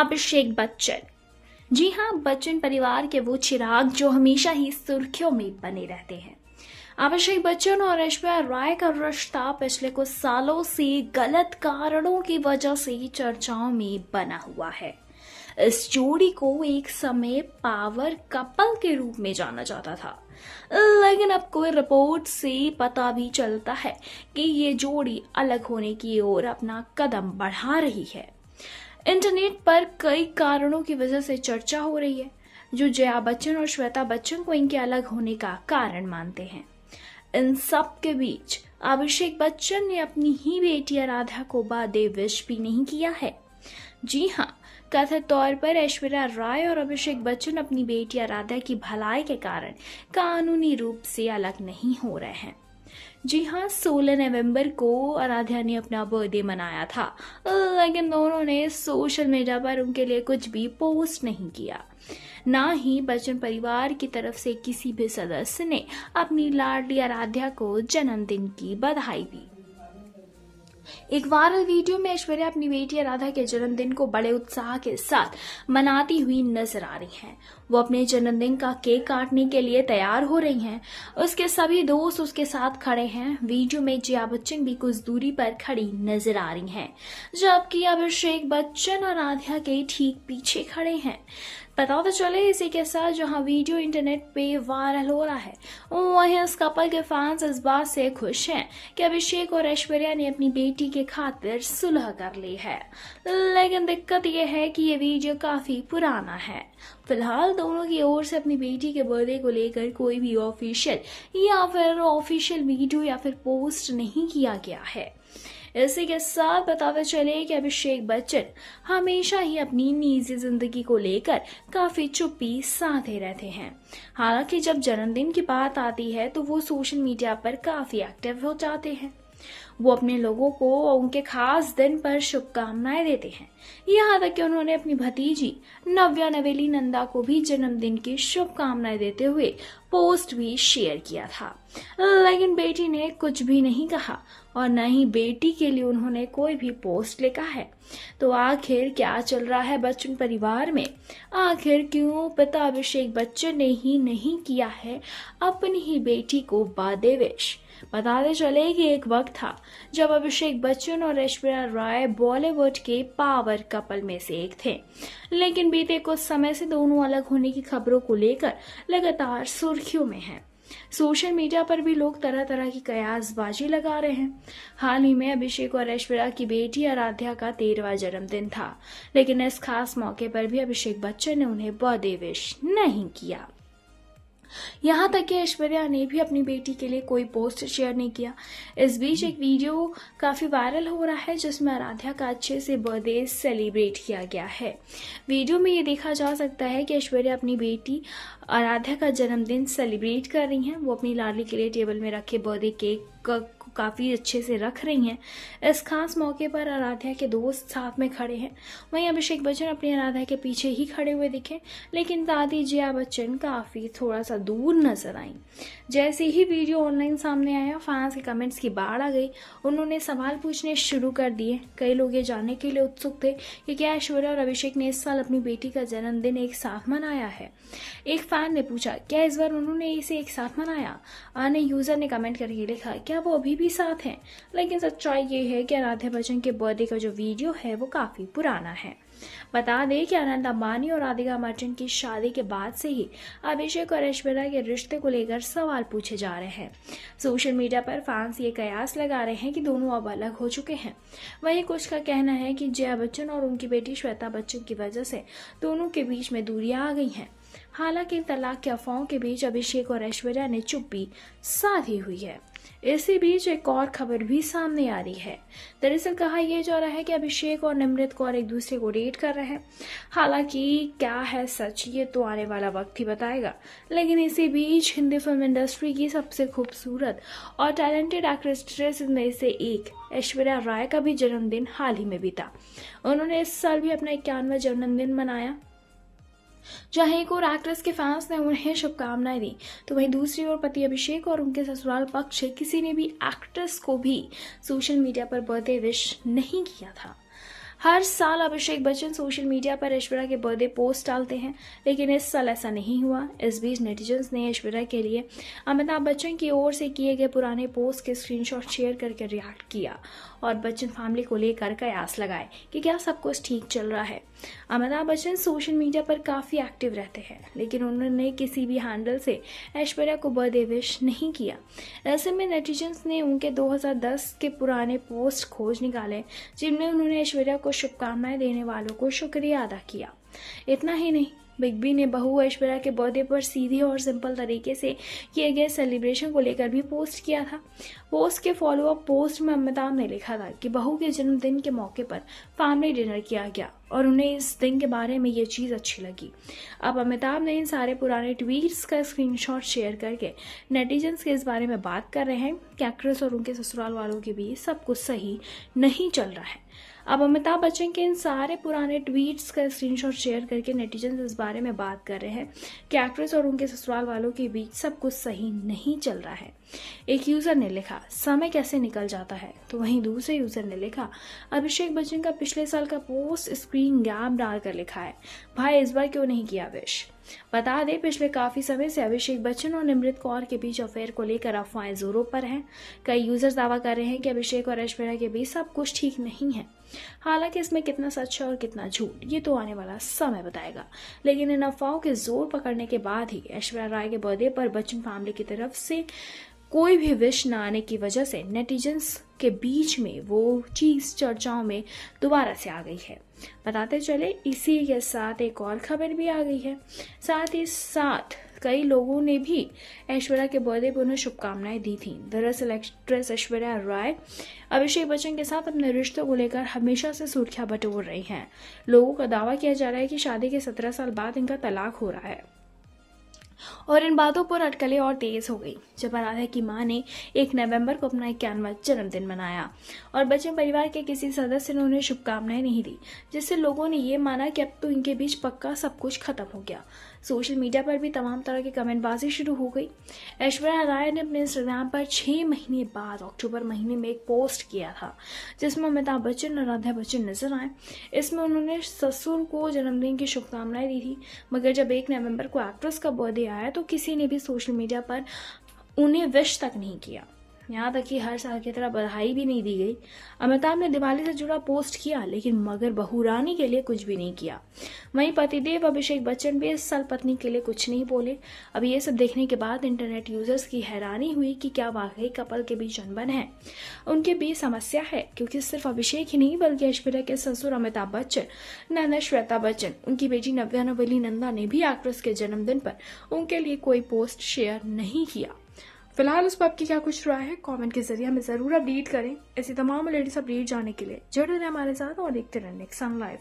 अभिषेक बच्चन जी हाँ बच्चन परिवार के वो चिराग जो हमेशा ही सुर्खियों में बने रहते हैं अभिषेक बच्चन और ऐश्वर्या राय का रिश्ता पिछले कुछ सालों से गलत कारणों की वजह से चर्चाओं में बना हुआ है इस जोड़ी को एक समय पावर कपल के रूप में जाना जाता था लेकिन अब कोई रिपोर्ट से पता भी चलता है कि ये जोड़ी अलग होने की ओर अपना कदम बढ़ा रही है इंटरनेट पर कई कारणों की वजह से चर्चा हो रही है जो जया बच्चन और श्वेता बच्चन को इनके अलग होने का कारण मानते हैं इन सब के बीच अभिषेक बच्चन ने अपनी ही बेटी आराधा को बादे विश भी नहीं किया है जी हाँ कथित तौर पर ऐश्वर्या राय और अभिषेक बच्चन अपनी बेटी आराधा की भलाई के कारण कानूनी रूप से अलग नहीं हो रहे हैं जी हाँ 16 नवंबर को आराध्या ने अपना बर्थडे मनाया था लेकिन दोनों ने सोशल मीडिया पर उनके लिए कुछ भी पोस्ट नहीं किया ना ही बच्चन परिवार की तरफ से किसी भी सदस्य ने अपनी लाडली आराध्या को जन्मदिन की बधाई दी एक वायरल वीडियो में ऐश्वर्या अपनी बेटी राधा के जन्मदिन को बड़े उत्साह के साथ मनाती हुई नजर आ रही हैं। वो अपने जन्मदिन का केक काटने के लिए तैयार हो रही हैं। उसके सभी दोस्त उसके साथ खड़े हैं वीडियो में जिया बच्चन भी कुछ दूरी पर खड़ी नजर आ रही हैं, जबकि अभिषेक बच्चन और राधा के ठीक पीछे खड़े हैं पता तो चले इसी के साथ जहां वीडियो इंटरनेट पे वायरल हो रहा है वहीं उस कपल के फैंस इस बात से खुश हैं कि अभिषेक और ऐश्वर्या ने अपनी बेटी के खातिर सुलह कर ली है लेकिन दिक्कत यह है कि ये वीडियो काफी पुराना है फिलहाल दोनों की ओर से अपनी बेटी के बर्थडे को लेकर कोई भी ऑफिशियल या फिर ऑफिशियल वीडियो या फिर पोस्ट नहीं किया गया है इसी के साथ बताते चले कि अभिषेक बच्चन हमेशा ही अपनी निजी जिंदगी को लेकर काफी चुप्पी साधे रहते हैं हालांकि जब जन्मदिन की बात आती है तो वो सोशल मीडिया पर काफी एक्टिव हो जाते हैं वो अपने लोगों को उनके खास दिन पर शुभकामनाएं देते हैं यहाँ तक कि उन्होंने अपनी भतीजी नव्या नवेली नंदा को भी जन्मदिन की शुभकामनाएं देते हुए पोस्ट भी शेयर किया था लेकिन बेटी ने कुछ भी नहीं कहा और न ही बेटी के लिए उन्होंने कोई भी पोस्ट लिखा है तो आखिर क्या चल रहा है बच्चन परिवार में आखिर क्यों पिता अभिषेक बच्चन ने ही नहीं किया है अपनी ही बेटी को बादेवेश बताते चले कि एक वक्त था जब अभिषेक बच्चन और ऐश्वर्या राय बॉलीवुड के पावर कपल में से एक थे लेकिन बीते कुछ समय से दोनों अलग होने की खबरों को लेकर लगातार सुर्खियों में हैं। सोशल मीडिया पर भी लोग तरह तरह की कयासबाजी लगा रहे हैं हाल ही में अभिषेक और ऐश्वर्या की बेटी आराध्या का तेरहवा जन्मदिन था लेकिन इस खास मौके पर भी अभिषेक बच्चन ने उन्हें बर्थडे विश नहीं किया यहाँ तक कि ऐश्वर्या ने भी अपनी बेटी के लिए कोई पोस्ट शेयर नहीं किया इस बीच एक वीडियो काफ़ी वायरल हो रहा है जिसमें आराध्या का अच्छे से बर्थडे सेलिब्रेट किया गया है वीडियो में ये देखा जा सकता है कि ऐश्वर्या अपनी बेटी आराध्या का जन्मदिन सेलिब्रेट कर रही हैं वो अपनी लाडली के लिए टेबल में रखे बर्थडे केक काफ़ी अच्छे से रख रही हैं इस खास मौके पर आराध्या के दोस्त साथ में खड़े हैं वहीं अभिषेक बच्चन अपनी आराध्या के पीछे ही खड़े हुए दिखे लेकिन दादी जिया बच्चन काफ़ी थोड़ा सा दूर नजर आई जैसे ही वीडियो ऑनलाइन सामने आया फैंस के कमेंट्स की बाढ़ आ गई उन्होंने सवाल पूछने शुरू कर दिए कई लोग ये जानने के लिए उत्सुक थे कि क्या ऐश्वर्या और अभिषेक ने इस साल अपनी बेटी का जन्मदिन एक साथ मनाया है एक फैन ने पूछा क्या इस बार उन्होंने इसे एक साथ मनाया आने यूजर ने कमेंट करके लिखा क्या वो अभी भी साथ हैं लेकिन सच्चाई ये है कि आराध्या बच्चन के बर्थडे का जो वीडियो है वो काफ़ी पुराना है बता दें कि आनंद अंबानी और राधिका मर्चेंट की शादी के बाद से ही अभिषेक और ऐश्वर्या के रिश्ते को लेकर सवाल पूछे जा रहे हैं सोशल मीडिया पर फैंस ये कयास लगा रहे हैं कि दोनों अब अलग हो चुके हैं वहीं कुछ का कहना है कि जया बच्चन और उनकी बेटी श्वेता बच्चन की वजह से दोनों के बीच में दूरियां आ गई हैं हालांकि तलाक की अफवाहों के बीच अभिषेक और ऐश्वर्या ने चुप्पी साधी हुई है इसी बीच एक और खबर भी सामने आ रही है दरअसल कहा यह जा रहा है कि अभिषेक और निमृत कौर एक दूसरे को डेट कर रहे हैं हालांकि क्या है सच ये तो आने वाला वक्त ही बताएगा लेकिन इसी बीच हिंदी फिल्म इंडस्ट्री की सबसे खूबसूरत और टैलेंटेड एक्ट्रेस में से एक ऐश्वर्या राय का भी जन्मदिन हाल ही में बीता उन्होंने इस साल भी अपना इक्यानवा जन्मदिन मनाया जहां एक और एक्ट्रेस के फैंस ने उन्हें शुभकामनाएं दी तो वहीं दूसरी ओर पति अभिषेक और उनके ससुराल पक्ष किसी ने भी एक्ट्रेस को भी सोशल मीडिया पर बर्थडे विश नहीं किया था हर साल अभिषेक बच्चन सोशल मीडिया पर ऐश्वर्या के बर्थडे पोस्ट डालते हैं लेकिन इस साल ऐसा नहीं हुआ इस बीच नेटिजन्स ने ऐश्वर्या के लिए अमिताभ बच्चन की ओर से किए गए पुराने पोस्ट के स्क्रीनशॉट शेयर करके रिएक्ट किया और बच्चन फैमिली को लेकर कयास लगाए कि क्या सब कुछ ठीक चल रहा है अमिताभ बच्चन सोशल मीडिया पर काफ़ी एक्टिव रहते हैं लेकिन उन्होंने किसी भी हैंडल से ऐश्वर्या को बर्थडे विश नहीं किया ऐसे में नेटिजन्स ने उनके 2010 के पुराने पोस्ट खोज निकाले जिनमें उन्होंने ऐश्वर्या को शुभकामनाएं देने वालों को शुक्रिया अदा किया इतना ही नहीं बिग बी ने बहू ऐश्वर्या के बर्थडे पर सीधे और सिंपल तरीके से किए गए सेलिब्रेशन को लेकर भी पोस्ट किया था पोस्ट के फॉलोअप पोस्ट में अमिताभ ने लिखा था कि बहू के जन्मदिन के मौके पर फैमिली डिनर किया गया और उन्हें इस दिन के बारे में ये चीज़ अच्छी लगी अब अमिताभ ने इन सारे पुराने ट्वीट्स का स्क्रीनशॉट शेयर करके नेटिजन्स के इस बारे में बात कर रहे हैं कि एक्ट्रेस और उनके ससुराल वालों के बीच सब कुछ सही नहीं चल रहा है अब अमिताभ बच्चन के इन सारे पुराने ट्वीट्स का स्क्रीनशॉट शेयर करके नेटिजन्स इस बारे में बात कर रहे हैं कि एक्ट्रेस और उनके ससुराल वालों के बीच सब कुछ सही नहीं चल रहा है एक यूज़र ने लिखा समय कैसे निकल जाता है तो वहीं दूसरे यूज़र ने लिखा अभिषेक बच्चन का पिछले साल का पोस्ट स्क्रीन ग्रीन गैप डालकर लिखा है भाई इस बार क्यों नहीं किया विश बता दें पिछले काफ़ी समय से अभिषेक बच्चन और निमृत कौर के बीच अफेयर को लेकर अफवाहें जोरों पर हैं कई यूजर्स दावा कर रहे हैं कि अभिषेक और ऐश्वर्या के बीच सब कुछ ठीक नहीं है हालांकि इसमें कितना सच है और कितना झूठ ये तो आने वाला समय बताएगा लेकिन इन अफवाहों के जोर पकड़ने के बाद ही ऐश्वर्या राय के बर्थडे पर बच्चन फैमिली की तरफ से कोई भी विश ना आने की वजह से नेटिजन्स के बीच में वो चीज़ चर्चाओं में दोबारा से आ गई है बताते चले इसी के साथ एक और खबर भी आ गई है साथ ही साथ कई लोगों ने भी ऐश्वर्या के बर्थडे पर उन्हें शुभकामनाएं दी थी दरअसल एक्ट्रेस ऐश्वर्या राय अभिषेक बच्चन के साथ अपने रिश्तों को लेकर हमेशा से सुर्खियां बटोर रही हैं लोगों का दावा किया जा रहा है कि शादी के सत्रह साल बाद इनका तलाक हो रहा है और इन बातों पर अटकलें और तेज हो गई जब आराध्या की माँ ने एक नवंबर को अपना इक्यानवा जन्मदिन मनाया और बच्चे परिवार के किसी सदस्य ने उन्हें शुभकामनाएं नहीं दी जिससे लोगों ने ये माना कि अब तो इनके बीच पक्का सब कुछ खत्म हो गया सोशल मीडिया पर भी तमाम तरह की कमेंटबाजी शुरू हो गई ऐश्वर्या राय ने अपने इंस्टाग्राम पर छः महीने बाद अक्टूबर महीने में एक पोस्ट किया था जिसमें अमिताभ बच्चन और राधा बच्चन नजर आए इसमें उन्होंने ससुर को जन्मदिन की शुभकामनाएं दी थी मगर जब एक नवंबर को एक्ट्रेस का बर्थडे आया तो किसी ने भी सोशल मीडिया पर उन्हें विश तक नहीं किया यहाँ तक कि हर साल की तरह बधाई भी नहीं दी गई अमिताभ ने दिवाली से जुड़ा पोस्ट किया लेकिन मगर बहू रानी के लिए कुछ भी नहीं किया वहीं पतिदेव अभिषेक बच्चन भी इस साल पत्नी के लिए कुछ नहीं बोले अब ये सब देखने के बाद इंटरनेट यूजर्स की हैरानी हुई कि क्या वाकई कपल के बीच अनबन है उनके बीच समस्या है क्योंकि सिर्फ अभिषेक ही नहीं बल्कि ऐश्वर्या के ससुर अमिताभ बच्चन नंदा श्वेता बच्चन उनकी बेटी नव्यानवली नंदा ने भी एक्ट्रेस के जन्मदिन पर उनके लिए कोई पोस्ट शेयर नहीं किया फिलहाल उस पर आपकी क्या कुछ राय है कमेंट के जरिए हमें ज़रूर अपडेट करें ऐसी तमाम लेडीज अपडेट जाने के लिए जुड़े रहे हमारे साथ और देखते रहने